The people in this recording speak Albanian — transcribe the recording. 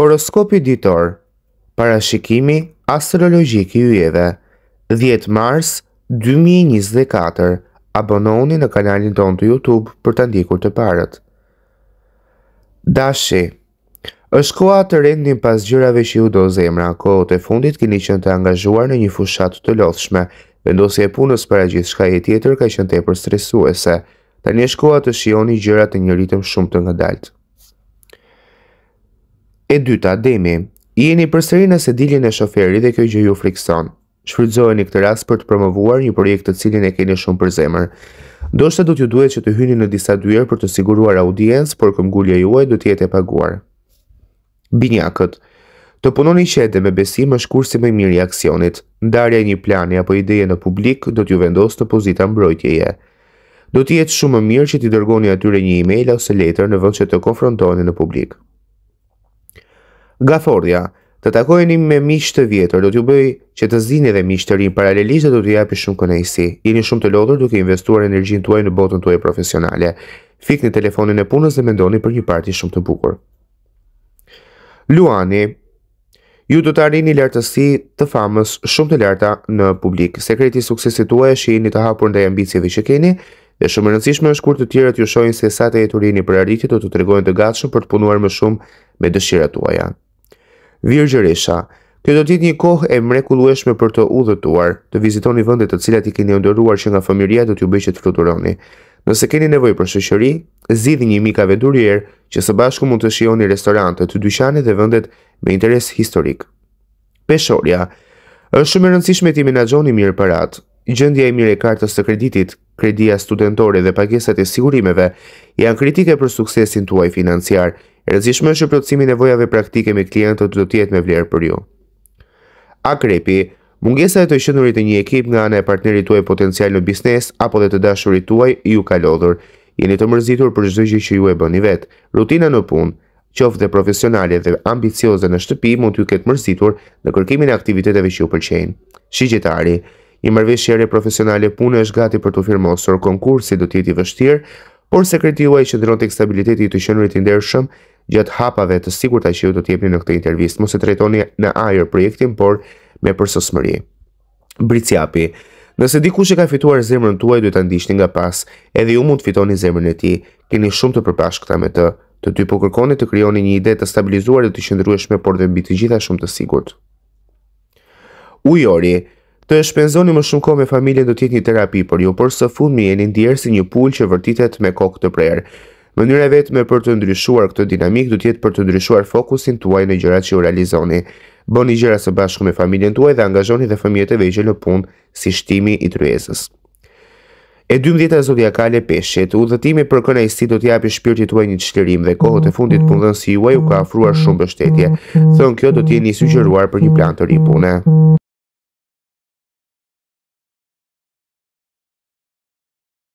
Horoskopi ditor Parashikimi astrologjik i yjeve 10 Mars 2024 Abononi në kanalin tonë të YouTube për të ndjekur të parët. Dashi është koha të rendin pas gjërave që ju do zemra, kohët e fundit keni qënë të angazhuar në një fushat të lodhshme, vendosje e punës para gjithë e tjetër ka qënë të e stresuese, të një shkoha të shioni gjërat e një ritëm shumë të nga daltë. E dyta, demi, jeni përsëri në sediljen e shoferit dhe kjo gjë ju frikson. Shfrytëzojeni këtë rast për të promovuar një projekt të cilin e keni shumë për zemër. Do shta do t'ju duhet që të hyni në disa dyrë për të siguruar audiencë, por këmgullja juaj do jetë e paguar. Binjakët Të punoni qete me besim është kursi me mirë i aksionit. Ndarja një plani apo ideje në publik do t'ju vendos të pozita mbrojtjeje. Do t'jetë shumë mirë që t'i dërgoni atyre një e-mail ose letër në vënd që të konfrontoni në publik. Gathordja, të takojeni me miqë të vjetër, do t'ju bëj që të zini dhe miqë të rinë, paralelisht do t'ju japi shumë kënaqësi. Jeni shumë të lodhur duke investuar energjin tuaj në botën tuaj profesionale. Fikni telefonin e punës dhe mendoni për një parti shumë të bukur. Luani, ju do të arrini lartësi të famës shumë të larta në publik. Sekreti i suksesit tuaj është jeni të hapur ndaj ambicieve që keni. Dhe shumë rëndësishme është kur të tjerët ju shohin se sa të jeturini për arritje do të tregojnë të, të gatshëm për të punuar më shumë me dëshirat tuaja. Virgjëresha. Kjo do të jetë një kohë e mrekullueshme për të udhëtuar. Të vizitoni vende të cilat i keni ndërruar që nga fëmijëria do t'ju bëjë të fluturoni. Nëse keni nevojë për shoqëri, zgjidhni një mika vendurier që së bashku mund të shijoni restorante të dyshane dhe vendet me interes historik. Peshoria, Është shumë e rëndësishme ti menaxhoni mirë parat. Gjendja e mirë e kartës së kreditit, kredia studentore dhe pagesat e sigurimeve janë kritike për suksesin tuaj financiar rëzishme që plotësimi nevojave praktike me klientët do tjetë me vlerë për ju. Akrepi, mungesa e të shënurit të një ekip nga anë e partnerit tuaj potencial në biznes apo dhe të dashurit tuaj ju ka lodhur, jeni të mërzitur për gjithë që ju e bën i vetë, rutina në punë, qoftë dhe profesionale dhe ambicioze në shtëpi mund t'ju ketë mërzitur në kërkimin e aktiviteteve që ju pëlqejnë. Shigjetari, një marrëveshje profesionale pune është gati për të firmosur konkursi do të jetë i vështirë, por sekreti juaj qëndron tek stabiliteti i të qenurit të gjatë hapave të sigur të që ju do t'jepni në këtë intervjist, mos e trejtoni në ajer projektin, por me përsosmëri. Bricjapi, nëse ku që ka fituar zemrën tuaj, duhet të ndishtin nga pas, edhe ju mund të fitoni zemrën e ti, keni shumë të përpash këta me të, të ty po kërkoni të kryoni një ide të stabilizuar dhe të qëndrueshme, por dhe mbi të gjitha shumë të sigurt. Ujori, të shpenzoni më shumë kohë me familjen do të jetë një terapi për ju, por së fundmi jeni ndier si një pulë që vërtitet me kokë të prerë. Mënyra e vetme për të ndryshuar këtë dinamik do të jetë për të ndryshuar fokusin tuaj në gjërat që u realizoni. Bëni gjëra së bashku me familjen tuaj dhe angazhoni dhe fëmijët e vegjël në punë si shtimi i tryezës. E 12-a zodiakale peshqit, udhëtimi për kënaqësi do të japë shpirtit tuaj një çlirim dhe kohët e fundit punën si juaj u ka afruar shumë mbështetje. Thonë kjo do të jeni sugjeruar për një plan të ri pune.